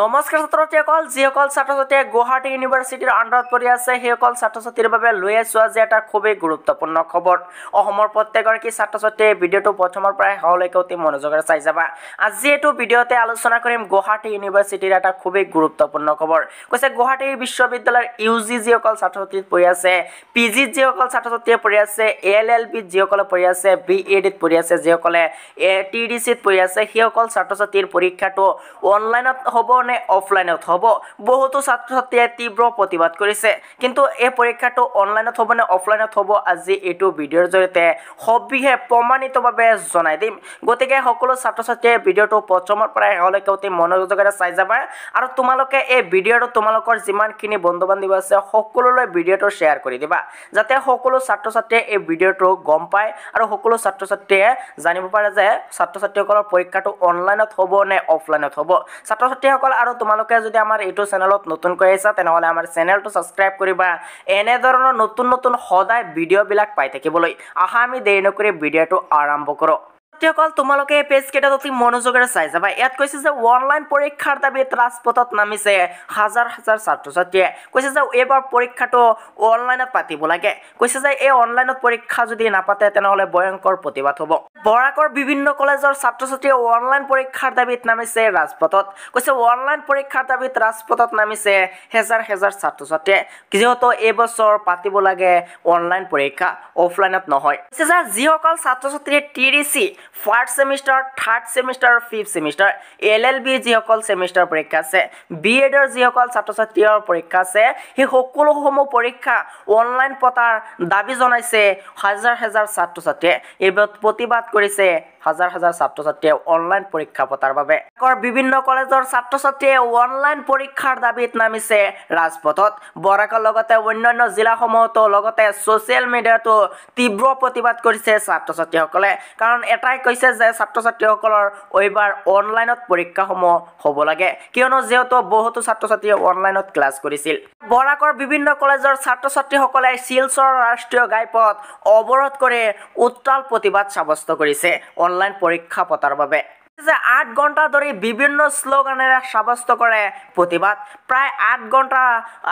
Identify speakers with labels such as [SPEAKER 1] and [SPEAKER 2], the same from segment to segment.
[SPEAKER 1] নমস্কাৰ ছাত্ৰ ছাত্ৰীসকল যিসকল ছাত্ৰ ছাত্ৰীয়ে গুৱাহাটী ইউনিভাৰ্চিটিৰ আণ্ডাৰত পঢ়ি আছে সেইসকল ছাত্ৰ ছাত্ৰীৰ বাবে লৈ আছোঁ আজি এটা খুবেই গুৰুত্বপূৰ্ণ খবৰ অসমৰ প্ৰত্যেকগৰাকী ছাত্ৰ ছাত্ৰীয়ে ভিডিঅ'টো প্ৰথমৰ পৰাই হওলৈকে অতি মনোযোগেৰে চাই যাবা আজি এইটো ভিডিঅ'তে আলোচনা কৰিম গুৱাহাটী ইউনিভাৰ্চিটিৰ এটা খুবেই গুৰুত্বপূৰ্ণ খবৰ কৈছে গুৱাহাটী বিশ্ববিদ্যালয়ৰ ইউ জি যিসকল ছাত্ৰ ছাত্ৰীত পঢ়ি আছে পি জিত যিসকল ছাত্ৰ ছাত্ৰীয়ে পঢ়ি আছে এ এল এল বিত যিসকলে পঢ়ি আছে বি এ ডিত পঢ়ি আছে যিসকলে এ টি ডি চিত পঢ়ি আছে সেইসকল ছাত্ৰ ছাত্ৰীৰ পৰীক্ষাটো অনলাইনত হ'ব হ'বনে অফলাইনত হ'ব বহুতো ছাত্ৰ ছাত্ৰীয়ে তীব্ৰ প্ৰতিবাদ কৰিছে কিন্তু এই পৰীক্ষাটো অনলাইনত হ'বনে অফলাইনত হ'ব আজি এইটো ভিডিঅ'ৰ জৰিয়তে সবিশেষ প্ৰমাণিতভাৱে জনাই দিম গতিকে সকলো ছাত্ৰ ছাত্ৰীয়ে ভিডিঅ'টো প্ৰথমৰ পৰাই শেষলৈকে অতি মনোযোগেৰে চাই যাবা আৰু তোমালোকে এই ভিডিঅ'টো তোমালোকৰ যিমানখিনি বন্ধু বান্ধৱ আছে সকলোলৈ ভিডিঅ'টো শ্বেয়াৰ কৰি দিবা যাতে সকলো ছাত্ৰ ছাত্ৰীয়ে এই ভিডিঅ'টো গম পায় আৰু সকলো ছাত্ৰ ছাত্ৰীয়ে জানিব পাৰে যে ছাত্ৰ ছাত্ৰীসকলৰ পৰীক্ষাটো অনলাইনত হ'ব নে অফলাইনত হ'ব ছাত্ৰ ছাত্ৰীসকল বন্ধুসকল আৰু তোমালোকে যদি আমাৰ ইউটিউব চেনেলত নতুনকৈ আহিছা তেনেহ'লে আমাৰ চেনেলটো ছাবস্ক্ৰাইব কৰিবা এনেধৰণৰ নতুন নতুন সদায় ভিডিঅ'বিলাক পাই থাকিবলৈ আহা আমি দেৰি নকৰি ভিডিঅ'টো আৰম্ভ কৰোঁ সত্যকল তোমালোকে এই পেজ অতি মনোযোগেৰে চাই যাবা ইয়াত কৈছে যে অনলাইন পৰীক্ষাৰ দাবীত ৰাজপথত নামিছে হাজাৰ হাজাৰ ছাত্ৰ ছাত্ৰীয়ে কৈছে যে এইবাৰ পৰীক্ষাটো অনলাইনত পাতিব লাগে কৈছে যে এই অনলাইনত পৰীক্ষা যদি নাপাতে তেনেহ'লে ভয়ংকৰ প্ৰতিবাদ হ'ব বৰাকৰ বিভিন্ন কলেজৰ ছাত্ৰ ছাত্ৰীয়ে অনলাইন পৰীক্ষাৰ দাবীত নামিছে ৰাজপথত কৈছে অনলাইন পৰীক্ষাৰ দাবীত ৰাজপথত নামিছে হেজাৰ হেজাৰ ছাত্ৰ ছাত্ৰীয়ে যিহেতু এইবছৰ পাতিব লাগে অনলাইন পৰীক্ষা অফলাইনত নহয় কৈছে যে যিসকল ছাত্ৰ ছাত্ৰীয়ে T D C first semester third semester আৰু ফিফ্থ ছেমিষ্টাৰ এল এল বিৰ যিসকল ছেমিষ্টাৰ পৰীক্ষা আছে বি এডৰ যিসকল ছাত্ৰ ছাত্ৰীৰ পৰীক্ষা আছে সেই সকলোসমূহ পৰীক্ষা অনলাইন পতাৰ দাবী জনাইছে হাজাৰ হাজাৰ ছাত্ৰ ছাত্ৰীয়ে এইবাৰ প্ৰতিবাদ কৰিছে হাজাৰ হাজাৰ ছাত্ৰ ছাত্ৰীয়ে অনলাইন পৰীক্ষা পতাৰ বাবে বিভিন্ন কলেজৰ ছাত্ৰ ছাত্ৰীয়ে অনলাইন পৰীক্ষাৰ দাবীত নামিছে ৰাজপথত বৰাকৰ লগতে অন্যান্য জিলাসমূহতো লগতে ছ'চিয়েল মিডিয়াতো তীব্ৰ প্ৰতিবাদ কৰিছে ছাত্ৰ ছাত্ৰীসকলে কাৰণ এটাই কৈছে যে ছাত্ৰ ছাত্ৰীসকলৰ এইবাৰ অনলাইনত পৰীক্ষাসমূহ হ'ব লাগে কিয়নো যিহেতু বহুতো ছাত্ৰ ছাত্ৰীয়ে অনলাইনত ক্লাছ কৰিছিল বৰাকৰ বিভিন্ন কলেজৰ ছাত্ৰ ছাত্ৰীসকলে শিলচৰ ৰাষ্ট্ৰীয় ঘাইপথ অৱৰোধ কৰি উত্তাল প্ৰতিবাদ সাব্যস্ত কৰিছে কৰিছে অনলাইন পৰীক্ষা পতাৰ বাবে যে আট ঘন্টা ধৰি বিভিন্ন শ্লোগানেৰে সাব্যস্ত কৰে প্ৰতিবাদ প্ৰায় আঠ ঘণ্টা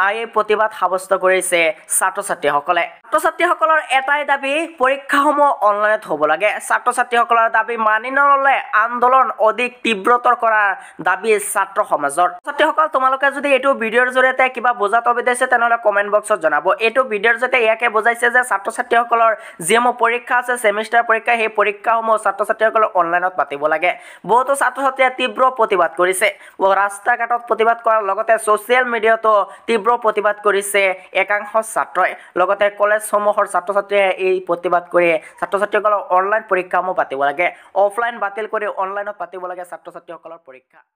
[SPEAKER 1] এই প্ৰতিবাদ সাব্যস্ত কৰেছে ছাত্ৰছাত্ৰী সকলে ছাত্ৰছাত্ৰী সকলেৰ এটাই দাবী পৰীক্ষাসমূহ অনলাইনত হব লাগে ছাত্ৰ ছাত্ৰীসকলৰ দাবী মানি নললে আন্দোলন অধিক তীব্ৰতৰ কৰাৰ দাবী ছাত্ৰ সমাজৰ ছাত্ৰী সকল তোমালে যদি এইটো ভিডিঅ'ৰ জৰিয়তে কিবা বুজাত বিচাৰে তেনেহলে কমেণ্ট বক্সত জনাব এইটো ভিডিঅ'ৰ জৰিয়তে ইয়াকে বুজাইছে যে ছাত্ৰ ছাত্ৰীসকলৰ যিসমূহ পৰীক্ষা আছে ছেমিষ্টাৰ পৰীক্ষা সেই পৰীক্ষাসমূহ ছাত্ৰ ছাত্ৰীসকলক অনলাইনত পাতিব লাগে বহুতো ছাত্ৰ ছাত্ৰীয়ে তীব্ৰ প্ৰতিবাদ কৰিছে ৰাস্তা ঘাটত প্ৰতিবাদ কৰাৰ লগতে ছ'চিয়েল মিডিয়াতো তীব্ৰ প্ৰতিবাদ কৰিছে একাংশ ছাত্ৰই লগতে কলেজসমূহৰ ছাত্ৰ ছাত্ৰীয়ে এই প্ৰতিবাদ কৰি ছাত্ৰ ছাত্ৰীসকলৰ অনলাইন পৰীক্ষাসমূহ পাতিব লাগে অফলাইন বাতিল কৰি অনলাইনত পাতিব লাগে ছাত্ৰ ছাত্ৰীসকলৰ পৰীক্ষা